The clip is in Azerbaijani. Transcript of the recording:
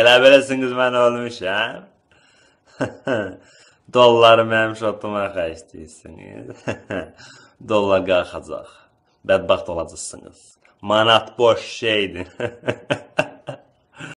Elə bilirsiniz mən ölmüşəm? Dolları mənim şotuma xərcləyirsiniz. Dollar qalxacaq. Bədbəxt olacaqsınız. Manat boş şeydir.